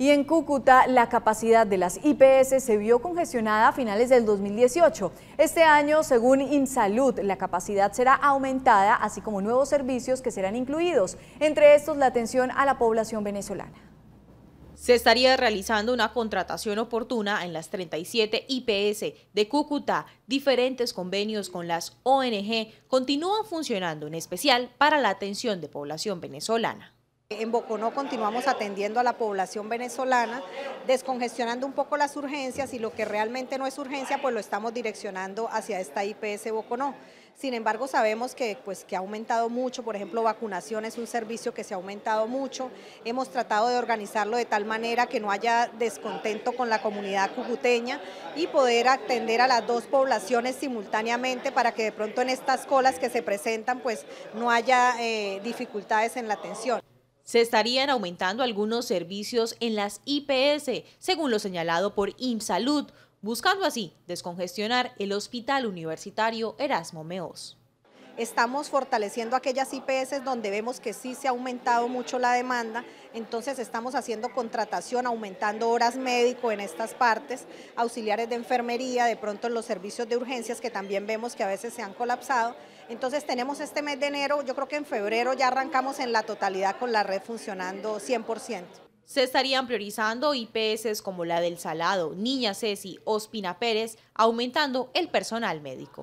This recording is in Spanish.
Y en Cúcuta, la capacidad de las IPS se vio congestionada a finales del 2018. Este año, según InSalud, la capacidad será aumentada, así como nuevos servicios que serán incluidos, entre estos la atención a la población venezolana. Se estaría realizando una contratación oportuna en las 37 IPS de Cúcuta. Diferentes convenios con las ONG continúan funcionando, en especial para la atención de población venezolana. En Boconó continuamos atendiendo a la población venezolana, descongestionando un poco las urgencias y lo que realmente no es urgencia, pues lo estamos direccionando hacia esta IPS Boconó. Sin embargo, sabemos que, pues, que ha aumentado mucho, por ejemplo, vacunación es un servicio que se ha aumentado mucho. Hemos tratado de organizarlo de tal manera que no haya descontento con la comunidad cucuteña y poder atender a las dos poblaciones simultáneamente para que de pronto en estas colas que se presentan, pues no haya eh, dificultades en la atención. Se estarían aumentando algunos servicios en las IPS, según lo señalado por IMSALUD, buscando así descongestionar el Hospital Universitario Erasmo Meos. Estamos fortaleciendo aquellas IPS donde vemos que sí se ha aumentado mucho la demanda, entonces estamos haciendo contratación, aumentando horas médico en estas partes, auxiliares de enfermería, de pronto los servicios de urgencias que también vemos que a veces se han colapsado. Entonces tenemos este mes de enero, yo creo que en febrero ya arrancamos en la totalidad con la red funcionando 100% se estarían priorizando IPS como la del Salado, Niña Ceci o Pérez, aumentando el personal médico.